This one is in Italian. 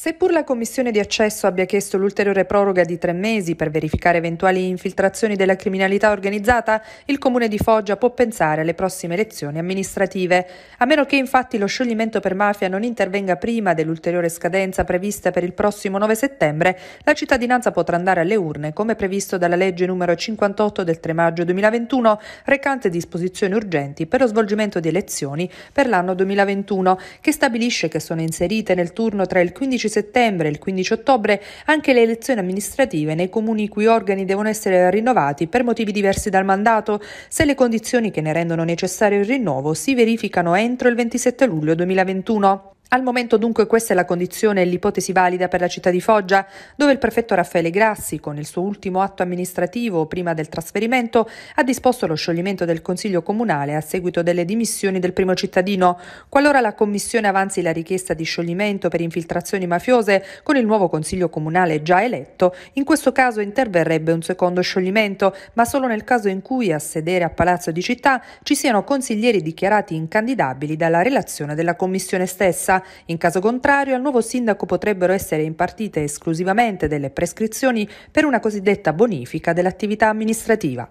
Seppur la Commissione di accesso abbia chiesto l'ulteriore proroga di tre mesi per verificare eventuali infiltrazioni della criminalità organizzata, il Comune di Foggia può pensare alle prossime elezioni amministrative, a meno che infatti lo scioglimento per mafia non intervenga prima dell'ulteriore scadenza prevista per il prossimo 9 settembre, la cittadinanza potrà andare alle urne come previsto dalla legge numero 58 del 3 maggio 2021 recante disposizioni urgenti per lo svolgimento di elezioni per l'anno 2021 che stabilisce che sono inserite nel turno tra il 15 14 settembre e il 15 ottobre anche le elezioni amministrative nei comuni i cui organi devono essere rinnovati per motivi diversi dal mandato, se le condizioni che ne rendono necessario il rinnovo si verificano entro il 27 luglio 2021. Al momento dunque questa è la condizione e l'ipotesi valida per la città di Foggia, dove il prefetto Raffaele Grassi, con il suo ultimo atto amministrativo prima del trasferimento, ha disposto lo scioglimento del Consiglio Comunale a seguito delle dimissioni del primo cittadino. Qualora la Commissione avanzi la richiesta di scioglimento per infiltrazioni mafiose con il nuovo Consiglio Comunale già eletto, in questo caso interverrebbe un secondo scioglimento, ma solo nel caso in cui a sedere a Palazzo di Città ci siano consiglieri dichiarati incandidabili dalla relazione della Commissione stessa. In caso contrario, al nuovo sindaco potrebbero essere impartite esclusivamente delle prescrizioni per una cosiddetta bonifica dell'attività amministrativa.